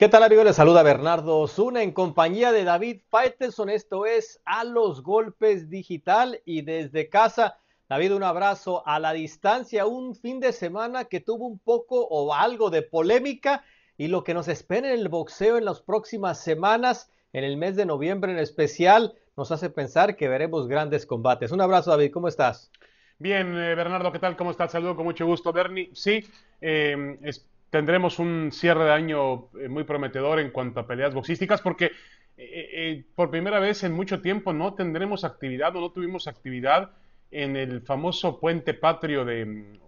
¿Qué tal amigos? Les saluda Bernardo Osuna en compañía de David Faitelson. Esto es A los Golpes Digital y desde casa. David, un abrazo a la distancia. Un fin de semana que tuvo un poco o algo de polémica y lo que nos espera en el boxeo en las próximas semanas, en el mes de noviembre en especial, nos hace pensar que veremos grandes combates. Un abrazo David, ¿cómo estás? Bien, eh, Bernardo, ¿qué tal? ¿Cómo estás? Saludo con mucho gusto, Bernie. Sí, eh, espero tendremos un cierre de año eh, muy prometedor en cuanto a peleas boxísticas, porque eh, eh, por primera vez en mucho tiempo no tendremos actividad o no tuvimos actividad en el famoso puente patrio de mm,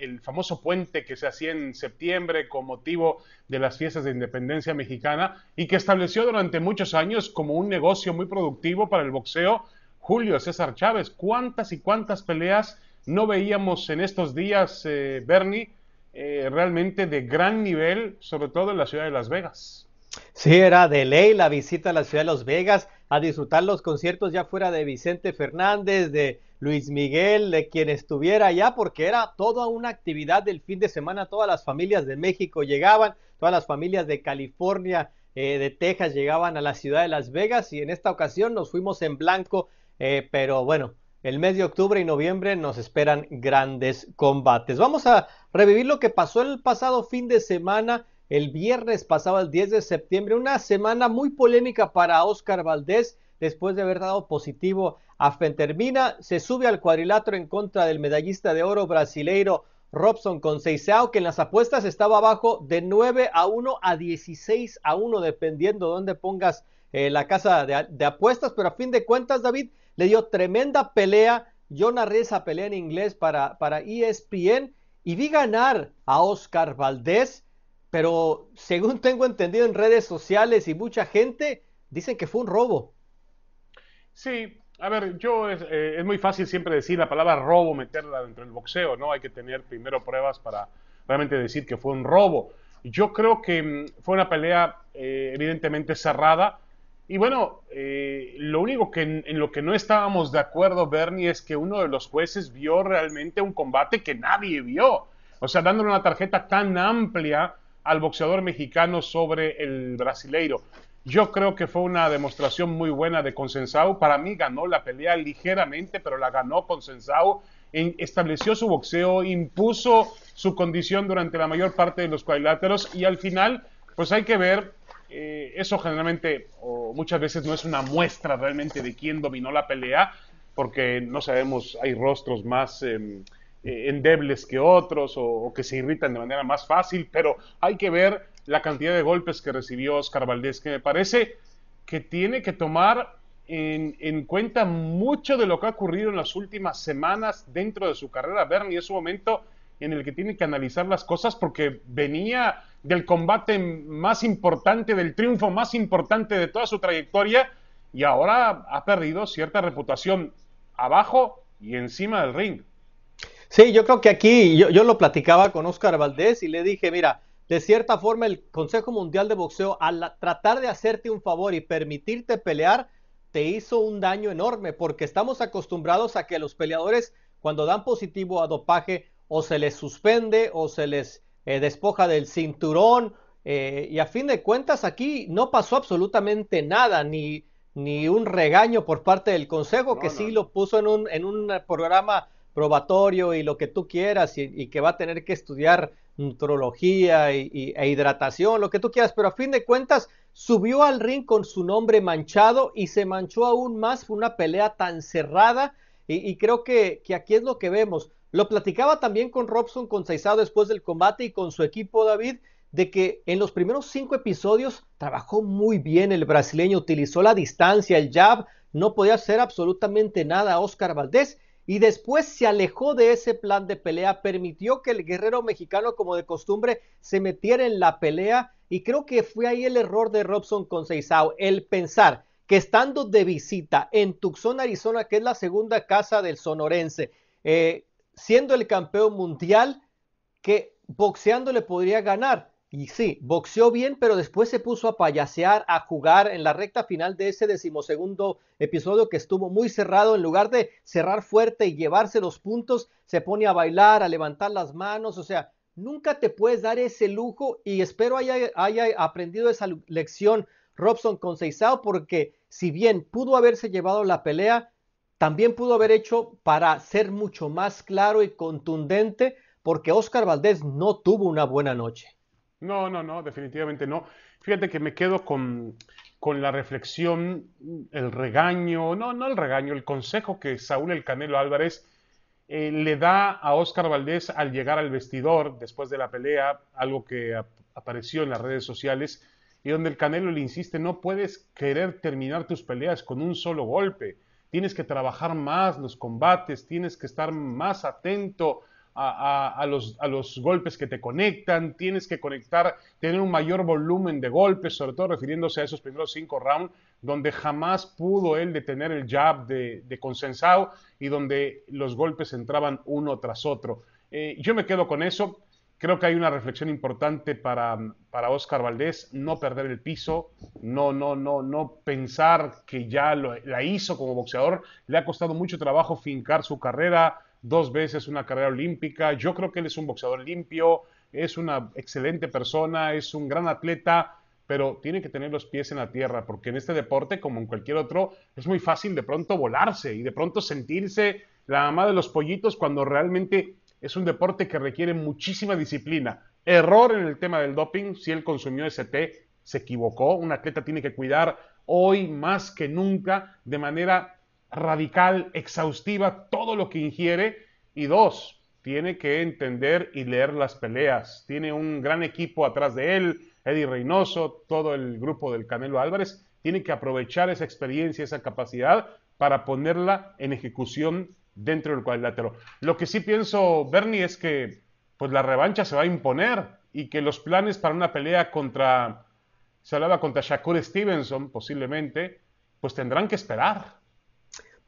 el, famoso puente que se hacía en septiembre con motivo de las fiestas de independencia mexicana y que estableció durante muchos años como un negocio muy productivo para el boxeo Julio César Chávez. ¿Cuántas y cuántas peleas no veíamos en estos días, Bernie, eh, realmente de gran nivel, sobre todo en la ciudad de Las Vegas. Sí, era de ley la visita a la ciudad de Las Vegas a disfrutar los conciertos ya fuera de Vicente Fernández, de Luis Miguel, de quien estuviera allá, porque era toda una actividad del fin de semana. Todas las familias de México llegaban, todas las familias de California, eh, de Texas llegaban a la ciudad de Las Vegas y en esta ocasión nos fuimos en blanco, eh, pero bueno, el mes de octubre y noviembre nos esperan grandes combates. Vamos a revivir lo que pasó el pasado fin de semana. El viernes pasado, el 10 de septiembre, una semana muy polémica para Oscar Valdés después de haber dado positivo a Fentermina. Se sube al cuadrilátero en contra del medallista de oro brasileiro Robson con que en las apuestas estaba abajo de 9 a 1 a 16 a 1, dependiendo dónde pongas eh, la casa de apuestas. Pero a fin de cuentas, David, le dio tremenda pelea. Yo narré esa pelea en inglés para, para ESPN y vi ganar a Oscar Valdés, pero según tengo entendido en redes sociales y mucha gente, dicen que fue un robo. Sí, a ver, yo eh, es, muy fácil siempre decir la palabra robo, meterla dentro del boxeo, ¿no? Hay que tener primero pruebas para realmente decir que fue un robo. Yo creo que mm, fue una pelea eh, evidentemente cerrada. Y bueno, eh, lo único que en, en, lo que no estábamos de acuerdo, Bernie, es que uno de los jueces vio realmente un combate que nadie vio. O sea, dándole una tarjeta tan amplia al boxeador mexicano sobre el brasileiro. Yo creo que fue una demostración muy buena de Consensau. Para mí ganó la pelea ligeramente, pero la ganó Consensau. Estableció su boxeo, impuso su condición durante la mayor parte de los cuadriláteros y al final, pues hay que ver eh, eso generalmente o muchas veces no es una muestra realmente de quién dominó la pelea, porque no sabemos, hay rostros más em, eh, endebles que otros o, que se irritan de manera más fácil, pero hay que ver la cantidad de golpes que recibió Oscar Valdés, que me parece que tiene que tomar en, en cuenta mucho de lo que ha ocurrido en las últimas semanas dentro de su carrera. Bernie es un momento en el que tiene que analizar las cosas porque venía del combate más importante, del triunfo más importante de toda su trayectoria y ahora ha perdido cierta reputación abajo y encima del ring. Sí, yo creo que aquí yo, lo platicaba con Oscar Valdés y le dije, mira, de cierta forma el Consejo Mundial de Boxeo al tratar de hacerte un favor y permitirte pelear, te hizo un daño enorme porque estamos acostumbrados a que los peleadores cuando dan positivo a dopaje o se les suspende o se les eh, despoja del cinturón eh, y a fin de cuentas aquí no pasó absolutamente nada, ni, ni un regaño por parte del Consejo que sí lo puso en un, en un programa probatorio y lo que tú quieras y, que va a tener que estudiar nutrología y, e hidratación, lo que tú quieras, pero a fin de cuentas subió al ring con su nombre manchado y se manchó aún más, una pelea tan cerrada y, creo que, aquí es lo que vemos. Lo platicaba también con Robson, con después del combate y con su equipo, David, de que en los primeros cinco episodios trabajó muy bien el brasileño, utilizó la distancia, el jab, no podía hacer absolutamente nada a Oscar Valdés y después se alejó de ese plan de pelea, permitió que el guerrero mexicano, como de costumbre, se metiera en la pelea y creo que fue ahí el error de Robson con Seizao, el pensar que estando de visita en Tucson, Arizona, que es la segunda casa del sonorense, eh, siendo el campeón mundial, que boxeando le podría ganar. Y sí, boxeó bien, pero después se puso a payasear, a jugar en la recta final de ese decimosegundo episodio que estuvo muy cerrado. En lugar de cerrar fuerte y llevarse los puntos, se pone a bailar, a levantar las manos. O sea, nunca te puedes dar ese lujo y espero haya, haya aprendido esa lección Robson con porque si bien pudo haberse llevado la pelea, también pudo haber hecho para ser mucho más claro y contundente porque Oscar Valdés no tuvo una buena noche. No, no, no, definitivamente no. Fíjate que me quedo con, con la reflexión, el regaño, no, no el regaño, el consejo que Saúl El Canelo Álvarez eh, le da a Oscar Valdés al llegar al vestidor después de la pelea, algo que apareció en las redes sociales, y donde el Canelo le insiste, no puedes querer terminar tus peleas con un solo golpe, tienes que trabajar más los combates, tienes que estar más atento a, los, golpes que te conectan, tienes que conectar, tener un mayor volumen de golpes, sobre todo refiriéndose a esos primeros cinco rounds, donde jamás pudo él detener el jab de, de consensado y donde los golpes entraban uno tras otro. Eh, yo me quedo con eso. Creo que hay una reflexión importante para, para Oscar Valdés, no perder el piso, no, no, no, no pensar que ya lo, la hizo como boxeador. Le ha costado mucho trabajo fincar su carrera, dos veces una carrera olímpica. Yo creo que él es un boxeador limpio, es una excelente persona, es un gran atleta, pero tiene que tener los pies en la tierra, porque en este deporte, como en cualquier otro, es muy fácil de pronto volarse y de pronto sentirse la mamá de los pollitos cuando realmente es un deporte que requiere muchísima disciplina. Error en el tema del doping, si él consumió ST, se equivocó. Un atleta tiene que cuidar hoy más que nunca de manera radical, exhaustiva, todo lo que ingiere. Y dos, tiene que entender y leer las peleas. Tiene un gran equipo atrás de él, Eddie Reynoso, todo el grupo del Canelo Álvarez. Tiene que aprovechar esa experiencia, esa capacidad para ponerla en ejecución dentro del cuadrilátero. Lo que sí pienso, Bernie, es que pues la revancha se va a imponer y que los planes para una pelea contra, se hablaba contra Shakur Stevenson posiblemente, pues tendrán que esperar.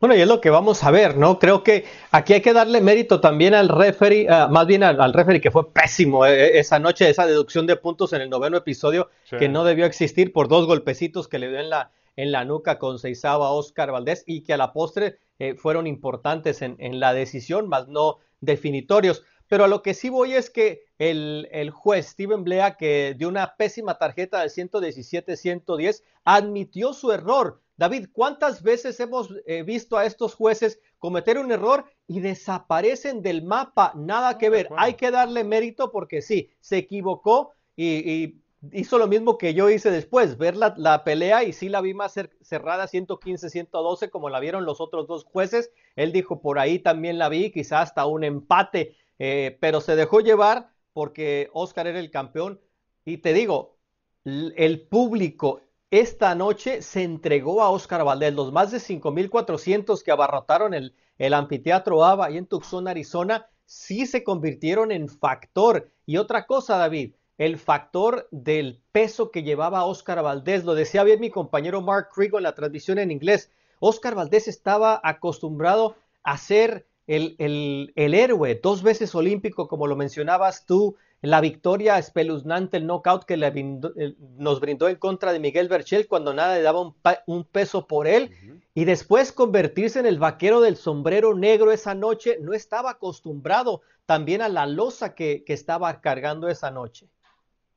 Bueno, y es lo que vamos a ver, ¿no? Creo que aquí hay que darle mérito también al referee, ah, más bien al, referee que fue pésimo eh, eh, esa noche, esa deducción de puntos en el noveno episodio que no debió existir por dos golpecitos que le dio en la, en la nuca con Seizaba Oscar Valdés y que a la postre eh, fueron importantes en, la decisión, más no definitorios. Pero a lo que sí voy es que el, juez Steven Blea, que dio una pésima tarjeta de 117-110, admitió su error. David, ¿cuántas veces hemos eh, visto a estos jueces cometer un error y desaparecen del mapa? Nada que ver. Hay que darle mérito porque sí, se equivocó y hizo lo mismo que yo hice después, ver la, pelea y sí la vi más cerrada 115-112 como la vieron los otros dos jueces. Él dijo, por ahí también la vi, quizás hasta un empate, eh, pero se dejó llevar porque Oscar era el campeón. Y te digo, el público esta noche se entregó a Oscar Valdés, los más de 5.400 que abarrotaron el, el anfiteatro ABA y en Tucson, Arizona, sí se convirtieron en factor. Y otra cosa, David, el factor del peso que llevaba Oscar Valdés. Lo decía bien mi compañero Mark Rigo en la transmisión en inglés. Oscar Valdés estaba acostumbrado a ser el, héroe, dos veces olímpico, como lo mencionabas tú, la victoria espeluznante, el knockout que le eh, nos brindó en contra de Miguel Berchel cuando nada le daba un, peso por él, y después convertirse en el vaquero del sombrero negro esa noche, no estaba acostumbrado también a la losa que, que estaba cargando esa noche.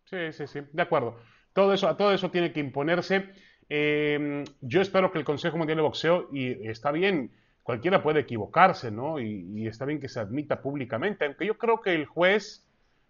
Sí, sí, sí, de acuerdo. Todo eso, a todo eso tiene que imponerse. Eh, yo espero que el Consejo Mundial de Boxeo, y está bien, cualquiera puede equivocarse, ¿no? Y, está bien que se admita públicamente, aunque yo creo que el juez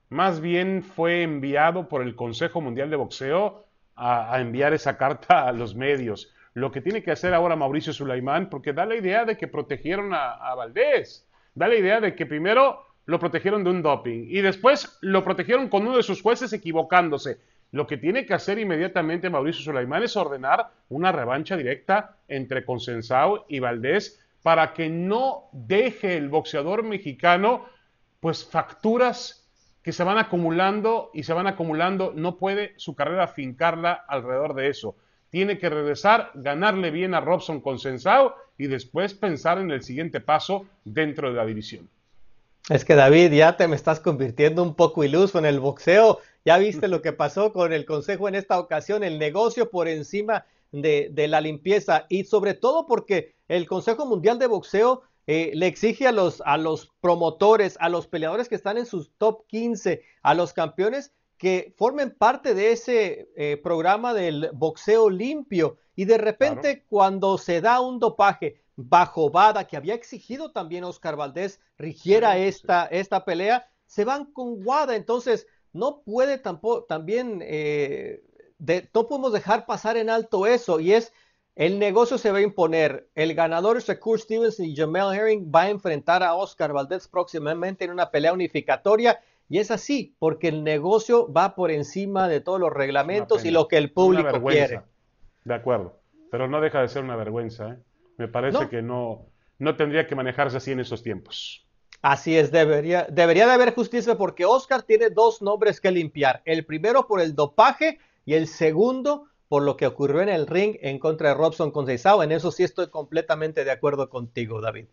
más bien fue enviado por el Consejo Mundial de Boxeo a, enviar esa carta a los medios. Lo que tiene que hacer ahora Mauricio Sulaimán, porque da la idea de que protegieron a Valdés, da la idea de que primero lo protegieron de un doping y después lo protegieron con uno de sus jueces equivocándose. Lo que tiene que hacer inmediatamente Mauricio Sulaimán es ordenar una revancha directa entre Consensao y Valdés para que no deje el boxeador mexicano pues facturas que se van acumulando y se van acumulando, no puede su carrera fincarla alrededor de eso. Tiene que regresar, ganarle bien a Robson Consensao y después pensar en el siguiente paso dentro de la división. Es que David, ya te me estás convirtiendo un poco iluso en el boxeo. Ya viste lo que pasó con el consejo en esta ocasión, el negocio por encima de, de la limpieza y sobre todo porque el Consejo Mundial de Boxeo eh, le exige a los, a los promotores, a los peleadores que están en sus top 15, a los campeones, que formen parte de ese eh, programa del boxeo limpio y de repente cuando se da un dopaje bajo Bada, que había exigido también Oscar Valdés rigiera esta, esta pelea, se van con Guada, entonces no puede tampoco, también, eh, no podemos dejar pasar en alto eso y es, el negocio se va a imponer, el ganador es Shakur Stevenson y Jamel Herring va a enfrentar a Oscar Valdés próximamente en una pelea unificatoria y es así, porque el negocio va por encima de todos los reglamentos y lo que el público quiere. De acuerdo, pero no deja de ser una vergüenza. ¿eh? Me parece que no, no tendría que manejarse así en esos tiempos. Así es, debería, debería de haber justicia porque Oscar tiene dos nombres que limpiar. El primero por el dopaje y el segundo por lo que ocurrió en el ring en contra de Robson Conceizao. En eso sí estoy completamente de acuerdo contigo, David.